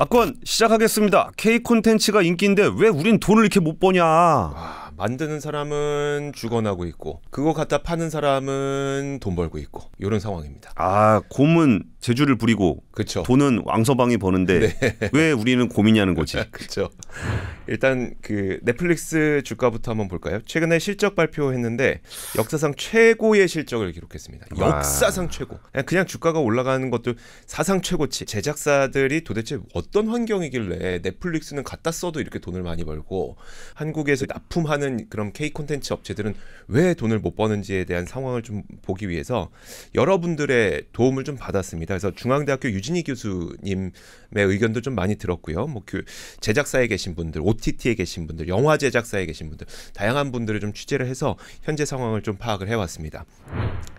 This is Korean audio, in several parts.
아권 시작하겠습니다. K 콘텐츠가 인기인데 왜 우린 돈을 이렇게 못 버냐? 아, 만드는 사람은 죽어나고 있고 그거 갖다 파는 사람은 돈 벌고 있고 이런 상황입니다. 아 곰은 재주를 부리고 그쵸. 돈은 왕서방이 버는데 네. 왜 우리는 고민이냐는 거지. 그렇죠. 일단 그 넷플릭스 주가부터 한번 볼까요? 최근에 실적 발표했는데 역사상 최고의 실적을 기록했습니다. 와. 역사상 최고. 그냥, 그냥 주가가 올라가는 것도 사상 최고치. 제작사들이 도대체 어떤 환경이길래 넷플릭스는 갖다 써도 이렇게 돈을 많이 벌고 한국에서 납품하는 그런 K 콘텐츠 업체들은 왜 돈을 못 버는지에 대한 상황을 좀 보기 위해서 여러분들의 도움을 좀 받았습니다. 있습니다. 그래서 중앙대학교 유진희 교수님의 의견도 좀 많이 들었고요. 뭐 그 제작사에 계신 분들, OTT에 계신 분들, 영화 제작사에 계신 분들 다양한 분들을 좀 취재를 해서 현재 상황을 좀 파악을 해왔습니다.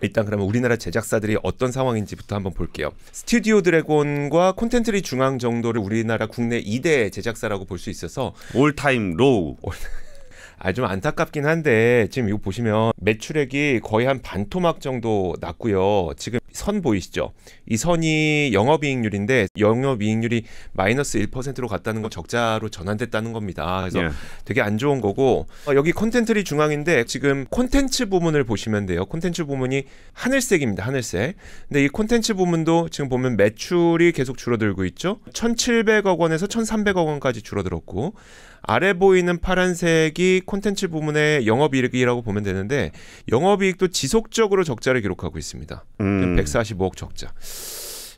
일단 그러면 우리나라 제작사들이 어떤 상황인지부터 한번 볼게요. 스튜디오 드래곤과 콘텐츠리 중앙 정도를 우리나라 국내 2대 제작사라고 볼 수 있어서 올타임 로우. 아, 좀 안타깝긴 한데 지금 이거 보시면 매출액이 거의 한 반토막 정도 났고요. 지금 선 보이시죠? 이 선이 영업이익률인데 영업이익률이 마이너스 1%로 갔다는 건 적자로 전환됐다는 겁니다. 그래서 예. 되게 안 좋은 거고 어, 여기 콘텐츠리 중앙인데 지금 콘텐츠 부문을 보시면 돼요. 콘텐츠 부문이 하늘색입니다. 하늘색. 근데 이 콘텐츠 부문도 지금 보면 매출이 계속 줄어들고 있죠. 1,700억 원에서 1,300억 원까지 줄어들었고 아래 보이는 파란색이 콘텐츠 부문의 영업이익이라고 보면 되는데 영업이익도 지속적으로 적자를 기록하고 있습니다. 음. 145억 적자.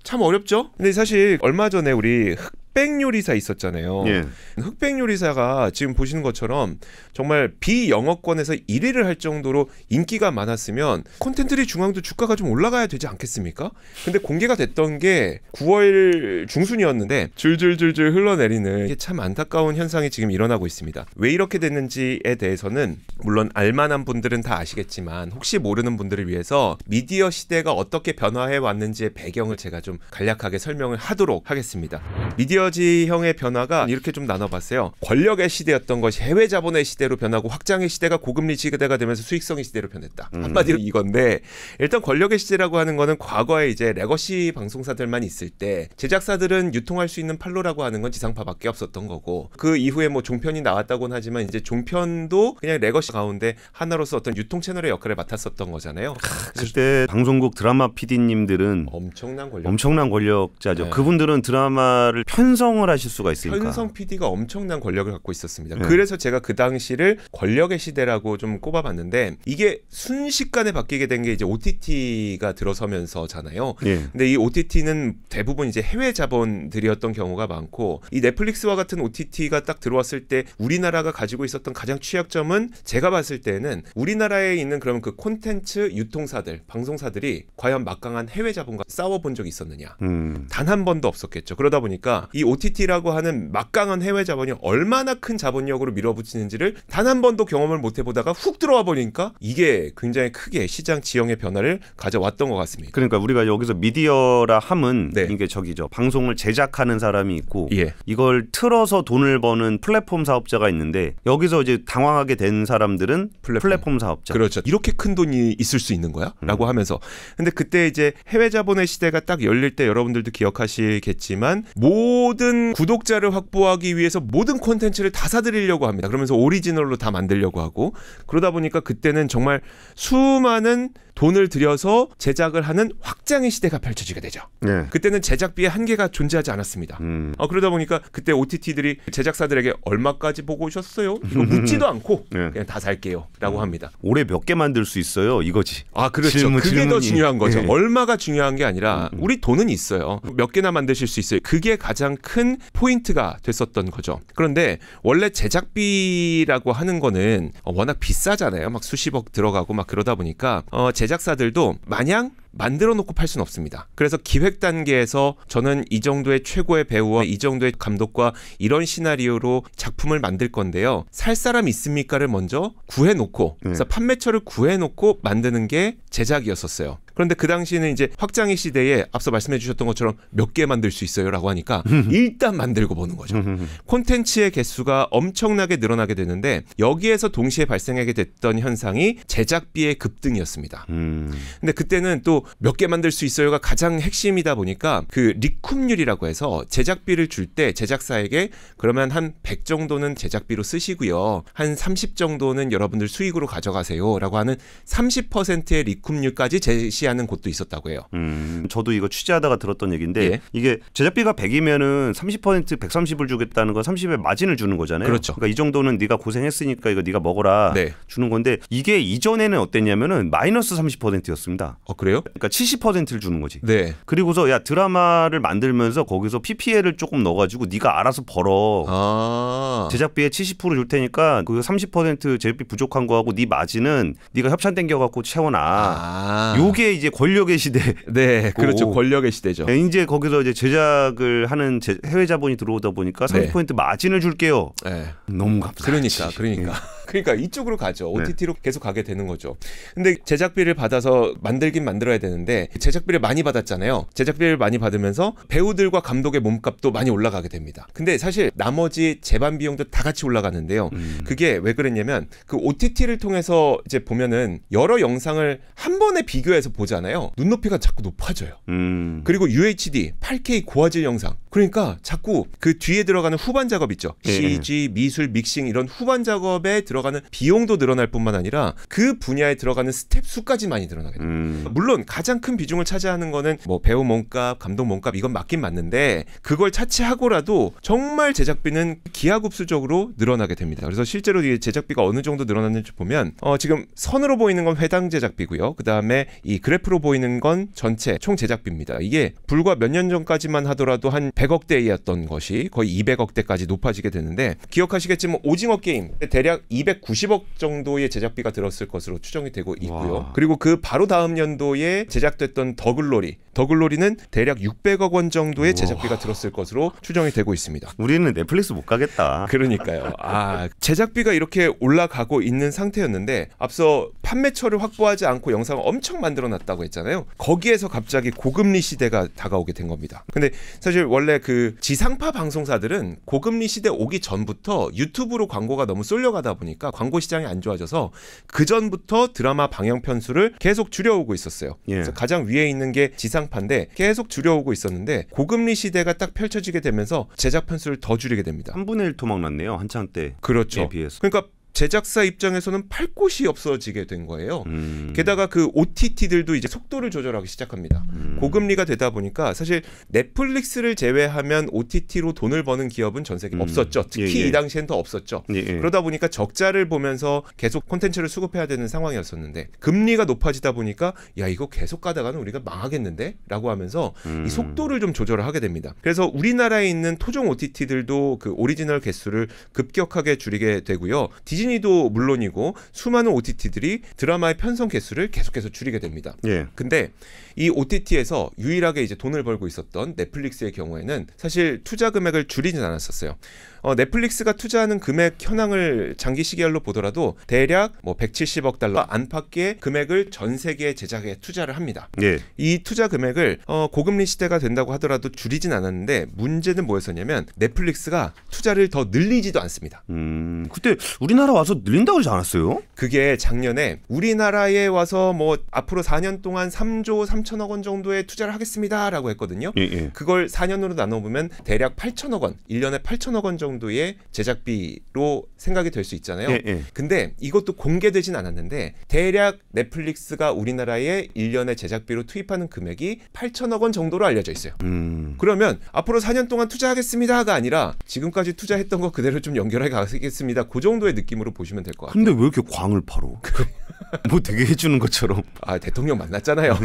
참 어렵죠? 근데 사실 얼마 전에 우리 흑 흑백 요리사 있었잖아요. 예. 흑백 요리사가 지금 보시는 것처럼 정말 비영어권에서 1위를 할 정도로 인기가 많았으면 콘텐츠리 중앙도 주가가 좀 올라가야 되지 않겠습니까? 근데 공개가 됐던 게 9월 중순이었는데 줄줄줄줄 흘러내리는 이게 참 안타까운 현상이 지금 일어나고 있습니다. 왜 이렇게 됐는지에 대해서는 물론 알만한 분들은 다 아시겠지만 혹시 모르는 분들을 위해서 미디어 시대가 어떻게 변화해 왔는지의 배경을 제가 좀 간략하게 설명을 하도록 하겠습니다. 미디어 시어지형의 변화가 이렇게 좀 나눠봤어요. 권력의 시대였던 것이 해외 자본의 시대로 변하고 확장의 시대가 고금리 시대가 되면서 수익성의 시대로 변했다. 음. 한마디로 이건데 일단 권력의 시대라고 하는 거는 과거에 이제 레거시 방송사들만 있을 때 제작사들은 유통할 수 있는 팔로라고 하는 건 지상파밖에 없었던 거고 그 이후에 뭐 종편이 나왔다고는 하지만 이제 종편도 그냥 레거시 가운데 하나로서 어떤 유통 채널의 역할을 맡았었던 거잖아요. 아, 그때 방송국 드라마 PD님들은 엄청난 권력 엄청난 권력자죠. 네. 그분들은 드라마를 편 편성을 하실 수가 있으니까. 편성 PD가 엄청난 권력을 갖고 있었습니다. 네. 그래서 제가 그 당시를 권력의 시대라고 좀 꼽아봤는데 이게 순식간에 바뀌게 된 게 이제 OTT가 들어서면서잖아요. 네. 근데 이 OTT는 대부분 이제 해외 자본들이었던 경우가 많고 이 넷플릭스와 같은 OTT가 딱 들어왔을 때 우리나라가 가지고 있었던 가장 취약점은 제가 봤을 때는 우리나라에 있는 그런 그 콘텐츠 유통사들, 방송사들이 과연 막강한 해외 자본과 싸워본 적이 있었느냐. 음. 단한 번도 없었겠죠. 그러다 보니까 이 OTT라고 하는 막강한 해외 자본이 얼마나 큰 자본력으로 밀어붙이는지를 단 한 번도 경험을 못 해보다가 훅 들어와 보니까 이게 굉장히 크게 시장 지형의 변화를 가져왔던 것 같습니다. 그러니까 우리가 여기서 미디어라 함은 네. 이게 저기죠 방송을 제작하는 사람이 있고 예. 이걸 틀어서 돈을 버는 플랫폼 사업자가 있는데 여기서 이제 당황하게 된 사람들은 플랫폼, 플랫폼 사업자. 그렇죠. 이렇게 큰 돈이 있을 수 있는 거야?라고 음. 하면서 근데 그때 이제 해외 자본의 시대가 딱 열릴 때 여러분들도 기억하시겠지만 모 모든 구독자를 확보하기 위해서 모든 콘텐츠를 다 사들이려고 합니다. 그러면서 오리지널로 다 만들려고 하고 그러다 보니까 그때는 정말 수많은 돈을 들여서 제작을 하는 확장의 시대가 펼쳐지게 되죠. 네. 그때는 제작비의 한계가 존재하지 않았습니다. 음. 어, 그러다 보니까 그때 OTT들이 제작사들에게 얼마까지 보고 오셨어요? 이거 묻지도 않고 네. 그냥 다 살게요라고 음. 합니다. 올해 몇 개 만들 수 있어요? 이거지. 아 그렇죠. 질문, 그게 질문이. 더 중요한 거죠. 네. 얼마가 중요한 게 아니라 음, 음. 우리 돈은 있어요. 몇 개나 만드실 수 있어요. 그게 가장 큰 포인트가 됐었던 거죠. 그런데 원래 제작비라고 하는 거는 워낙 비싸잖아요. 막 수십억 들어가고 막 그러다 보니까 어, 제작 제작사들도 마냥 만들어 놓고 팔 수는 없습니다. 그래서 기획 단계에서 저는 이 정도의 최고의 배우와 이 정도의 감독과 이런 시나리오로 작품을 만들 건데요. 살 사람 있습니까를 먼저 구해 놓고 네. 그래서 판매처를 구해 놓고 만드는 게 제작이었었어요. 그런데 그 당시에는 이제 확장의 시대에 앞서 말씀해 주셨던 것처럼 몇 개 만들 수 있어요라고 하니까 일단 만들고 보는 거죠. 콘텐츠의 개수가 엄청나게 늘어나게 되는데 여기에서 동시에 발생하게 됐던 현상이 제작비의 급등이었습니다. 음. 근데 그때는 또 몇 개 만들 수 있어요가 가장 핵심이다 보니까 그 리쿰률이라고 해서 제작비를 줄 때 제작사에게 그러면 한 100 정도는 제작비로 쓰시고요. 한 30 정도는 여러분들 수익으로 가져가세요라고 하는 30%의 리쿰률까지 제시 실시하는 곳도 있었다고 해요. 음, 저도 이거 취재하다가 들었던 얘기인데 예. 이게 제작비가 100이면은 30% 130을 주겠다는 건 30의 마진을 주는 거잖아요. 그렇죠. 그러니까 이 정도는 네가 고생했으니까 이거 네가 먹어라 네. 주는 건데 이게 이전에는 어땠냐면은 마이너스 30%였습니다. 어 그래요? 그러니까 70%를 주는 거지. 네. 그리고서 야 드라마를 만들면서 거기서 PPL을 조금 넣어가지고 네가 알아서 벌어. 아. 제작비의 70%줄 테니까 그 30% 제작비 부족한 거하고 네 마진은 네가 협찬 땡겨갖고 채워놔. 아. 요게 이제 권력의 시대. 네, 그렇죠. 권력의 시대죠. 네, 이제 거기서 이제 제작을 하는 해외 자본이 들어오다 보니까 30% 네. 마진을 줄게요. 네. 너무 감사. 그러니까, 그러니까. 네. 그러니까 이쪽으로 가죠. OTT로 네. 계속 가게 되는 거죠. 근데 제작비를 받아서 만들긴 만들어야 되는데 제작비를 많이 받았잖아요. 제작비를 많이 받으면서 배우들과 감독의 몸값도 많이 올라가게 됩니다. 근데 사실 나머지 재반 비용도 다 같이 올라가는데요. 음. 그게 왜 그랬냐면 그 OTT를 통해서 이제 보면은 여러 영상을 한 번에 비교해서 보잖아요. 눈높이가 자꾸 높아져요. 음. 그리고 UHD, 8K 고화질 영상. 그러니까 자꾸 그 뒤에 들어가는 후반 작업 있죠. 네. 예. CG, 미술, 믹싱 이런 후반 작업에 들어 들어가는 비용도 늘어날 뿐만 아니라 그 분야에 들어가는 스텝 수까지 많이 늘어나게 됩니다. 음. 물론 가장 큰 비중을 차지하는 거는 뭐 배우 몸값, 감독 몸값 이건 맞긴 맞는데 그걸 차치하고라도 정말 제작비는 기하급수적으로 늘어나게 됩니다. 그래서 실제로 이 제작비가 어느 정도 늘어났는지 보면 어 지금 선으로 보이는 건 회당 제작비고요. 그다음에 이 그래프로 보이는 건 전체 총 제작비입니다. 이게 불과 몇 년 전까지만 하더라도 한 100억대였던 것이 거의 200억대까지 높아지게 되는데 기억하시겠지만 오징어 게임 대략 200 390억 정도의 제작비가 들었을 것으로 추정이 되고 있고요. 와. 그리고 그 바로 다음 연도에 제작됐던 더글로리, 더글로리는 대략 600억 원 정도의 제작비가 들었을 것으로 추정이 되고 있습니다. 우리는 넷플릭스 못 가겠다. 그러니까요. 아, 제작비가 이렇게 올라가고 있는 상태였는데 앞서 판매처를 확보하지 않고 영상을 엄청 만들어 놨다고 했잖아요. 거기에서 갑자기 고금리 시대가 다가오게 된 겁니다. 근데 사실 원래 그 지상파 방송사들은 고금리 시대 오기 전부터 유튜브로 광고가 너무 쏠려가다 보니 보니까 광고 시장이 안 좋아져서 그 전부터 드라마 방영 편수를 계속 줄여오고 있었어요. 예. 그래서 가장 위에 있는 게 지상파인데 계속 줄여오고 있었는데 고금리 시대가 딱 펼쳐지게 되면서 제작 편수를 더 줄이게 됩니다. 한분의1 토막 났네요 한창 때. 그렇죠. 예, 비해서. 그러니까 제작사 입장에서는 팔 곳이 없어지게 된 거예요. 음. 게다가 그 OTT들도 이제 속도를 조절하기 시작합니다. 음. 고금리가 되다 보니까 사실 넷플릭스를 제외하면 OTT로 돈을 버는 기업은 전 세계 음. 없었죠. 특히 예, 예. 이 당시엔 더 없었죠. 예, 예, 그러다 보니까 적자를 보면서 계속 콘텐츠를 수급해야 되는 상황이었었는데 금리가 높아지다 보니까 야 이거 계속 가다가는 우리가 망하겠는데라고 하면서 이 음. 속도를 좀 조절을 하게 됩니다. 그래서 우리나라에 있는 토종 OTT들도 그 오리지널 개수를 급격하게 줄이게 되고요. 디지 디즈니도 물론이고 수많은 OTT들이 드라마의 편성 개수를 계속해서 줄이게 됩니다. 예. 근데 이 OTT에서 유일하게 이제 돈을 벌고 있었던 넷플릭스의 경우에는 사실 투자 금액을 줄이진 않았었어요. 어, 넷플릭스가 투자하는 금액 현황을 장기 시계열로 보더라도 대략 뭐 170억 달러 안팎의 금액을 전 세계 제작에 투자를 합니다. 예. 이 투자 금액을 어, 고금리 시대가 된다고 하더라도 줄이진 않았는데 문제는 뭐였었냐면 넷플릭스가 투자를 더 늘리지도 않습니다. 음, 그때 우리나라 우리나라 와서 늘린다고 그지 않았어요? 그게 작년에 우리나라에 와서 뭐 앞으로 4년 동안 3조 3천억 원 정도의 투자를 하겠습니다라고 했거든요. 예, 예. 그걸 4년으로 나눠보면 대략 8천억 원, 1년에 8천억 원 정도의 제작비로 생각이 될 수 있잖아요. 예, 예, 근데 이것도 공개되진 않았는데 대략 넷플릭스가 우리나라에 1년에 제작비로 투입하는 금액이 8천억 원 정도로 알려져 있어요. 음... 그러면 앞으로 4년 동안 투자하겠습니다가 아니라 지금까지 투자했던 거 그대로 좀 연결해 가겠습니다. 그 정도의 느낌으 느낌으로 보시면 될 것 같아요. 근데 왜 이렇게 광을 팔어? 그 뭐 되게 해주는 것처럼. 아 대통령 만났잖아요.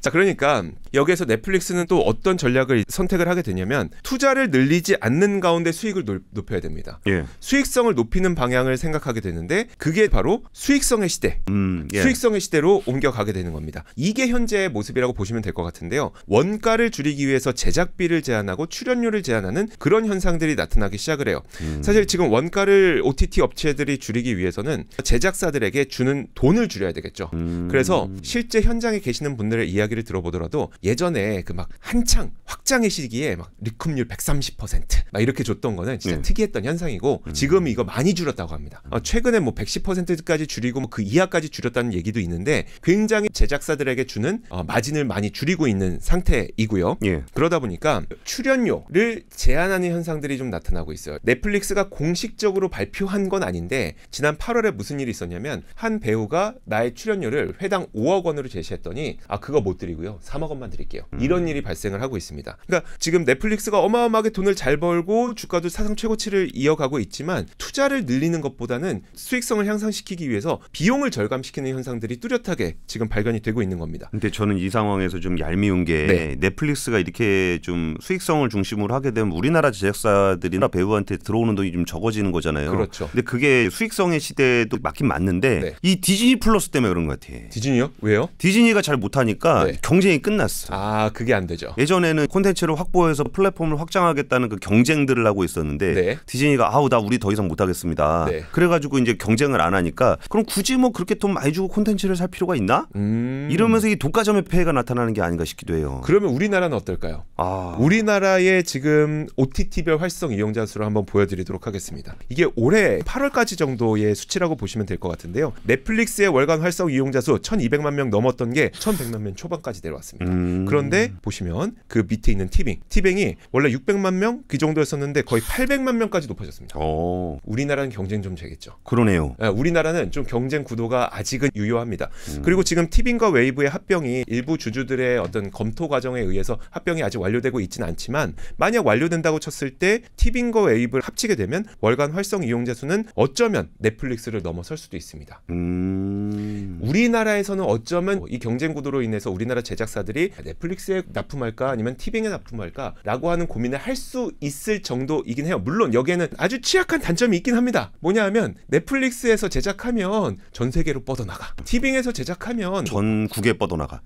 자 그러니까 여기에서 넷플릭스는 또 어떤 전략을 선택을 하게 되냐면 투자를 늘리지 않는 가운데 수익을 높, 여야 됩니다. 예. 수익성을 높이는 방향을 생각하게 되는데 그게 바로 수익성의 시대, 음, 예. 수익성의 시대로 옮겨가게 되는 겁니다. 이게 현재의 모습이라고 보시면 될 것 같은데요. 원가를 줄이기 위해서 제작비를 제한하고 출연료를 제한하는 그런 현상들이 나타나기 시작을 해요. 음. 사실 지금 원가를 OTT 업체들이 줄이기 위해서는 제작사들에게 주 주는 돈을 줄여야 되겠죠. 음... 그래서 실제 현장에 계시는 분들의 이야기를 들어보더라도 예전에 그 막 한창 확장의 시기에 막리쿱률 130%막 이렇게 줬던 거는 진짜 네. 특이했던 현상이고 음. 지금 이거 많이 줄었다고 합니다. 어, 최근에 뭐 110%까지 줄이고 뭐그 이하까지 줄였다는 얘기도 있는데 굉장히 제작사들에게 주는 어, 마진을 많이 줄이고 있는 상태이고요. 예. 그러다 보니까 출연료를 제한하는 현상들이 좀 나타나고 있어요. 넷플릭스가 공식적으로 발표한 건 아닌데 지난 8월에 무슨 일이 있었냐면 한 배우가 나의 출연료를 회당 5억 원으로 제시했더니 아 그거 못 드리고요 3억 원만 드릴게요 음. 이런 일이 발생을 하고 있습니다 그러니까 지금 넷플릭스가 어마어마하게 돈을 잘 벌고 주가도 사상 최고치를 이어가고 있지만 투자를 늘리는 것보다는 수익성을 향상시키기 위해서 비용을 절감시키는 현상들이 뚜렷하게 지금 발견이 되고 있는 겁니다 근데 저는 이 상황에서 좀 얄미운 게 네. 넷플릭스가 이렇게 좀 수익성을 중심으로 하게 되면 우리나라 제작사들이나 배우한테 들어오는 돈이 좀 적어지는 거잖아요 그렇죠 근데 그게 수익성의 시대에도 맞긴 맞는데 네. 네. 이 디즈니 플러스 때문에 그런 것 같아. 디즈니요? 왜요? 디즈니가 잘 못하니까 네. 경쟁이 끝났어. 아 그게 안 되죠. 예전에는 콘텐츠를 확보해서 플랫폼을 확장하겠다는 그 경쟁들을 하고 있었는데 네. 디즈니가 아우 나 우리 더 이상 못하겠습니다. 네. 그래가지고 이제 경쟁을 안 하니까 그럼 굳이 뭐 그렇게 돈 많이 주고 콘텐츠를 살 필요가 있나? 음... 이러면서 이 독과점의 폐해가 나타나는 게 아닌가 싶기도 해요. 그러면 우리나라는 어떨까요? 아... 우리나라의 지금 OTT별 활성 이용자 수를 한번 보여드리도록 하겠습니다. 이게 올해 8월까지 정도의 수치라고 보시면 될 것 같은데요. 넷플릭스의 월간 활성 이용자 수 1,200만 명 넘었던 게 1,100만 명 초반까지 내려왔습니다. 음... 그런데 보시면 그 밑에 있는 티빙, 티빙이 원래 600만 명 그 정도였었는데 거의 800만 명까지 높아졌습니다. 오... 어. 우리나라는 경쟁 좀 되겠죠. 그러네요. 네, 우리나라는 좀 경쟁 구도가 아직은 유효합니다. 음... 그리고 지금 티빙과 웨이브의 합병이 일부 주주들의 어떤 검토 과정에 의해서 합병이 아직 완료되고 있지는 않지만 만약 완료된다고 쳤을 때 티빙과 웨이브를 합치게 되면 월간 활성 이용자 수는 어쩌면 넷플릭스를 넘어설 수도 있습니다. 음. 우리나라에서는 어쩌면 이 경쟁 구도로 인해서 우리나라 제작사들이 넷플릭스에 납품할까 아니면 티빙에 납품할까라고 하는 고민을 할 수 있을 정도이긴 해요. 물론 여기에는 아주 취약한 단점이 있긴 합니다. 뭐냐 하면 넷플릭스에서 제작하면 전 세계로 뻗어나가. 티빙에서 제작하면 전국에 뻗어나가.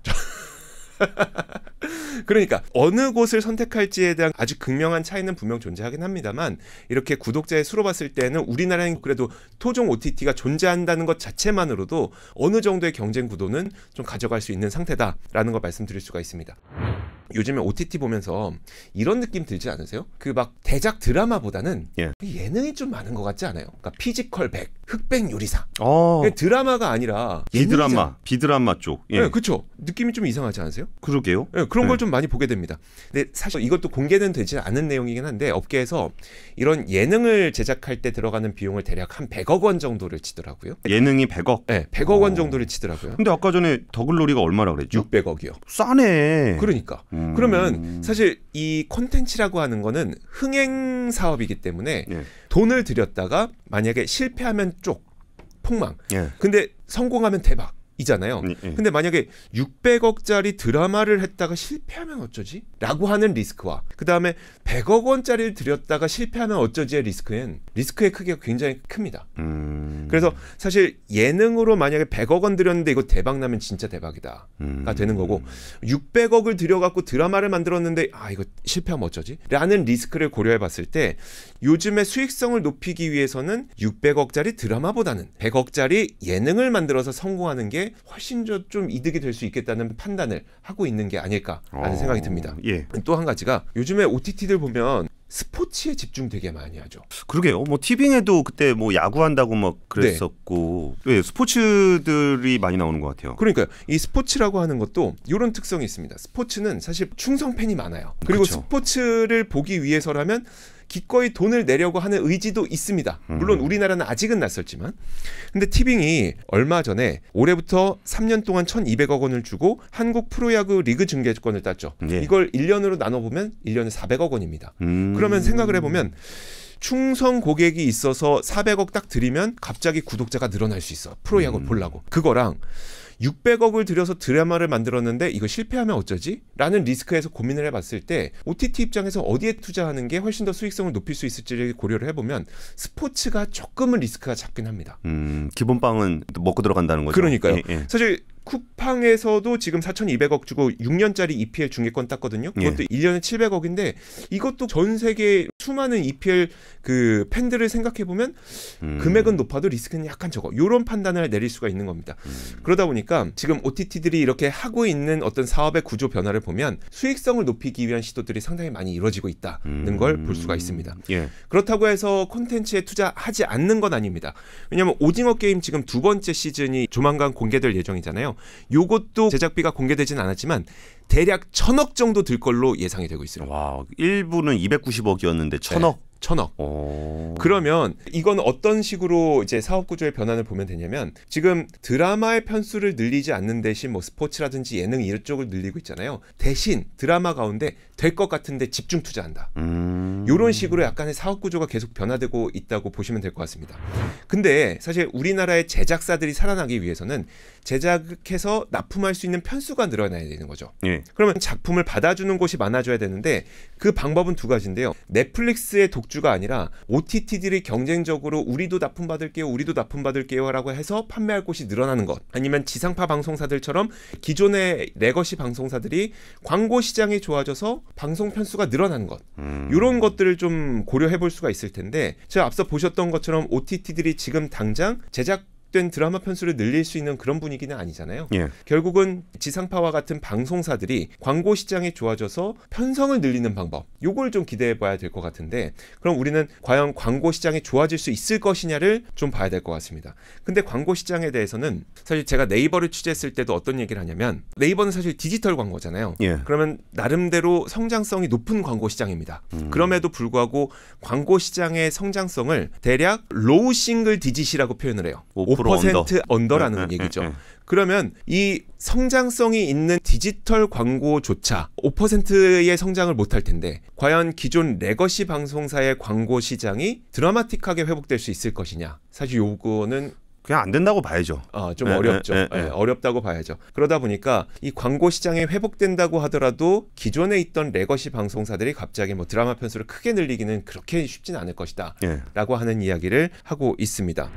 그러니까 어느 곳을 선택할지에 대한 아주 극명한 차이는 분명 존재하긴 합니다만 이렇게 구독자의 수로 봤을 때는 우리나라는 그래도 토종 OTT가 존재한다는 것 자체만으로도 어느 정도의 경쟁 구도는 좀 가져갈 수 있는 상태다라는 걸 말씀드릴 수가 있습니다. 요즘에 OTT 보면서 이런 느낌 들지 않으세요? 그 막 대작 드라마보다는 예. 그 예능이 좀 많은 것 같지 않아요? 그러니까 피지컬 백, 흑백 요리사. 어. 드라마가 아니라 비드라마, 비드라마 쪽. 예, 네, 그렇죠. 느낌이 좀 이상하지 않으세요? 그러게요. 네, 그런 걸좀 예. 많이 보게 됩니다. 근데 사실 이것도 공개는 되지 않은 내용이긴 한데 업계에서 이런 예능을 제작할 때 들어가는 비용을 대략 한 100억 원 정도를 치더라고요. 예능이 100억? 네, 100억 오. 원 어. 정도를 치더라고요. 근데 아까 전에 더글로리가 얼마라 그랬죠? 600억이요. 싸네. 그러니까. 음. 그러면 사실 이 콘텐츠라고 하는 거는 흥행 사업이기 때문에 예. 돈을 들였다가 만약에 실패하면 쪽 폭망. 예. 근데 성공하면 대박. 이잖아요. 네, 네. 근데 만약에 600억짜리 드라마를 했다가 실패하면 어쩌지? 라고 하는 리스크와 그 다음에 100억 원짜리를 들였다가 실패하면 어쩌지의 리스크엔 리스크의 크기가 굉장히 큽니다. 음... 그래서 사실 예능으로 만약에 100억 원 들였는데 이거 대박 나면 진짜 대박이다가 음... 되는 거고 600억을 들여갖고 드라마를 만들었는데 아 이거 실패하면 어쩌지? 라는 리스크를 고려해봤을 때 요즘의 수익성을 높이기 위해서는 600억짜리 드라마보다는 100억짜리 예능을 만들어서 성공하는 게 훨씬 좀 이득이 될 수 있겠다는 판단을 하고 있는 게 아닐까라는 오, 어, 생각이 듭니다. 예. 또 한 가지가 요즘에 OTT들 보면 스포츠에 집중 되게 많이 하죠. 그러게요. 뭐 티빙에도 그때 뭐 야구한다고 막 그랬었고, 네. 네, 스포츠들이 많이 나오는 것 같아요. 그러니까이 스포츠라고 하는 것도 이런 특성이 있습니다. 스포츠는 사실 충성 팬이 많아요. 그리고 그쵸. 스포츠를 보기 위해서라면 기꺼이 돈을 내려고 하는 의지도 있습니다. 음. 물론 우리나라는 아직은 낯설지만. 근데 티빙이 얼마 전에 올해부터 3년 동안 1,200억 원을 주고 한국 프로야구 리그 중계권을 땄죠. 예. 이걸 1년으로 나눠보면 1년에 400억 원입니다. 음. 그러면 생각을 해보면 충성 고객이 있어서 400억 딱 드리면 갑자기 구독자가 늘어날 수 있어. 프로야구 음. 보려고. 그거랑 600억을 들여서 드라마를 만들었는데 이거 실패하면 어쩌지? 라는 리스크에서 고민을 해봤을 때 OTT 입장에서 어디에 투자하는 게 훨씬 더 수익성을 높일 수 있을지를 고려를 해보면 스포츠가 조금은 리스크가 작긴 합니다. 음, 기본빵은 먹고 들어간다는 거죠. 그러니까요. 예, 예. 사실 쿠팡에서도 지금 4,200억 주고 6년짜리 EPL 중계권 땄거든요. 그것도 예. 1년에 700억인데 이것도 전 세계 수많은 EPL 그 팬들을 생각해 보면 음. 금액은 높아도 리스크는 약간 적어. 요런 판단을 내릴 수가 있는 겁니다. 음. 그러다 보니까 지금 OTT들이 이렇게 하고 있는 어떤 사업의 구조 변화를 보면 수익성을 높이기 위한 시도들이 상당히 많이 이루어지고 있다는 음. 걸볼 수가 있습니다. 예. 그렇다고 해서 콘텐츠에 투자하지 않는 건 아닙니다. 왜냐하면 오징어 게임 지금 두 번째 시즌이 조만간 공개될 예정이잖아요. 요것도 제작비가 공개되진 않았지만 대략 천억 정도 들 걸로 예상이 되고 있습니다. 와, 1부는 290억이었는데 천억. 네. 천억. 오. 그러면 이건 어떤 식으로 이제 사업 구조의 변환을 보면 되냐면 지금 드라마의 편수를 늘리지 않는 대신 뭐 스포츠라든지 예능 이쪽을 런 늘리고 있잖아요. 대신 드라마 가운데 될 것 같은데 집중 투자한다. 음. 이런 식으로 약간의 사업 구조가 계속 변화되고 있다고 보시면 될 것 같습니다. 근데 사실 우리나라의 제작사들이 살아나기 위해서는 제작해서 납품할 수 있는 편수가 늘어나야 되는 거죠. 예. 그러면 작품을 받아주는 곳이 많아져야 되는데 그 방법은 두 가지인데요. 넷플릭스의 독점 주가 아니라 OTT들이 경쟁적으로 우리도 납품받을게요, 우리도 납품받을게요라고 해서 판매할 곳이 늘어나는 것, 아니면 지상파 방송사들처럼 기존의 레거시 방송사들이 광고 시장이 좋아져서 방송 편수가 늘어난 것, 음. 이런 것들을 좀 고려해볼 수가 있을 텐데, 제가 앞서 보셨던 것처럼 OTT들이 지금 당장 제작 단축된 드라마 편수를 늘릴 수 있는 그런 분위기는 아니잖아요. 예. 결국은 지상파와 같은 방송사들이 광고 시장이 좋아져서 편성을 늘리는 방법, 요걸 좀 기대해 봐야 될 것 같은데 그럼 우리는 과연 광고 시장이 좋아질 수 있을 것이냐를 좀 봐야 될 것 같습니다. 근데 광고 시장에 대해서는 사실 제가 네이버를 취재했을 때도 어떤 얘기를 하냐면 네이버는 사실 디지털 광고잖아요. 예. 그러면 나름대로 성장성이 높은 광고 시장입니다. 음. 그럼에도 불구하고 광고 시장의 성장성을 대략 로우 싱글 디지시라고 표현을 해요. 5%, 앞으로 그 언더. 언더라는 예, 예, 얘기죠. 예, 그러면 이 성장성이 있는 디지털 광고조차 5%의 성장을 못할 텐데 과연 기존 레거시 방송사의 광고 시장이 드라마틱하게 회복될 수 있을 것이냐 사실 요거는 그냥 안 된다고 봐야죠. 아, 좀 네, 어렵죠. 네, 네, 어렵다고 봐야죠. 그러다 보니까 이 광고 시장에 회복된다고 하더라도 기존에 있던 레거시 방송사들이 갑자기 뭐 드라마 편수를 크게 늘리기는 그렇게 쉽진 않을 것이다라고 하는 이야기를 하고 있습니다.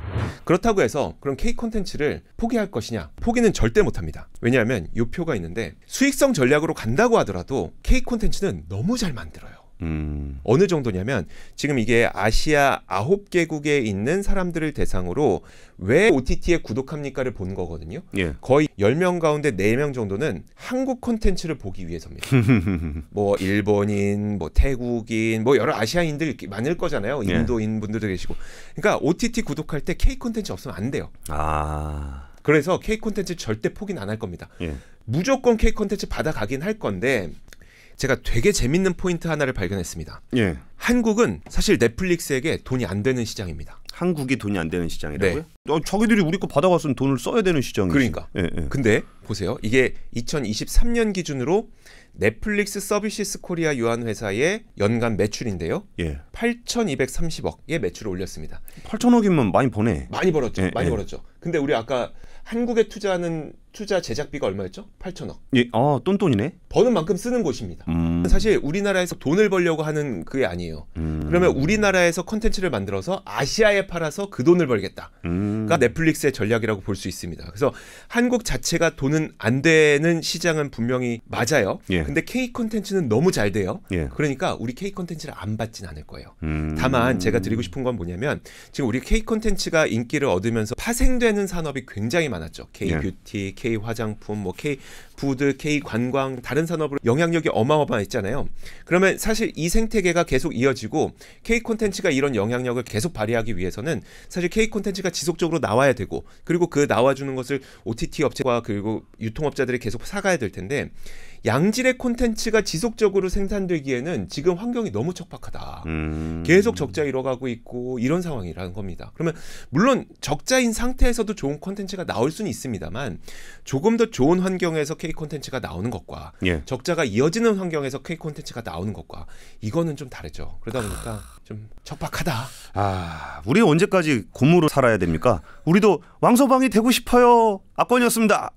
그렇다고 해서 그럼 K 콘텐츠를 포기할 것이냐? 포기는 절대 못 합니다. 왜냐하면 요 표가 있는데 수익성 전략으로 간다고 하더라도 K 콘텐츠는 너무 잘 만들어요. 음. 어느 정도냐면 지금 이게 아시아 아홉 개국에 있는 사람들을 대상으로 왜 OTT에 구독합니까를 본 거거든요. 예. 거의 열 명 가운데 네 명 정도는 한국 콘텐츠를 보기 위해서입니다. 뭐 일본인, 뭐 태국인, 뭐 여러 아시아인들 많을 거잖아요. 예. 인도인 분들도 계시고. 그러니까 OTT 구독할 때 K 콘텐츠 없으면 안 돼요. 아. 그래서 K 콘텐츠 절대 포기는 안 할 겁니다. 예. 무조건 K 콘텐츠 받아가긴 할 건데 제가 되게 재밌는 포인트 하나를 발견했습니다. 예. 한국은 사실 넷플릭스에게 돈이 안 되는 시장입니다. 한국이 돈이 안 되는 시장이라고요? 네. 어, 자기들이 우리 거 받아갔으면 돈을 써야 되는 시장이지. 그러니까. 예, 예. 근데 보세요. 이게 2023년 기준으로 넷플릭스 서비스 코리아 유한 회사의 연간 매출인데요. 예. 8,230억의 매출을 올렸습니다. 8천억이면 많이 버네. 많이 벌었죠. 예, 많이 예. 벌었죠. 근데 우리 아까 한국에 투자하는 투자 제작비가 얼마였죠? 8천억. 예, 아 똔똔이네. 버는 만큼 쓰는 곳입니다. 음. 사실 우리나라에서 돈을 벌려고 하는 그게 아니에요. 음. 그러면 우리나라에서 컨텐츠를 만들어서 아시아에 팔아서 그 돈을 벌겠다. 음. 넷플릭스의 전략이라고 볼 수 있습니다. 그래서 한국 자체가 돈은 안 되는 시장은 분명히 맞아요. 예. 근데 K 컨텐츠는 너무 잘 돼요. 예. 그러니까 우리 K 컨텐츠를 안 받진 않을 거예요. 음. 다만 제가 드리고 싶은 건 뭐냐면 지금 우리 K 컨텐츠가 인기를 얻으면서 파생되는 산업이 굉장히 많았죠. K 예. 뷰티, K 화장품, 뭐 K 부드 K 관광 다른 산업으로 영향력이 어마어마했잖아요. 그러면 사실 이 생태계가 계속 이어지고 K 콘텐츠가 이런 영향력을 계속 발휘하기 위해서는 사실 K 콘텐츠가 지속적으로 나와야 되고 그리고 그 나와주는 것을 OTT 업체와 그리고 유통업자들이 계속 사가야 될 텐데 양질의 콘텐츠가 지속적으로 생산되기에는 지금 환경이 너무 척박하다. 음. 계속 적자 잃어가고 있고 이런 상황이라는 겁니다. 그러면 물론 적자인 상태에서도 좋은 콘텐츠가 나올 수는 있습니다만 조금 더 좋은 환경에서 K 콘텐츠가 나오는 것과 예. 적자가 이어지는 환경에서 K 콘텐츠가 나오는 것과 이거는 좀 다르죠. 그러다 보니까 좀 척박하다. 아, 우리 언제까지 고무로 살아야 됩니까? 우리도 왕서방이 되고 싶어요. 악권이었습니다.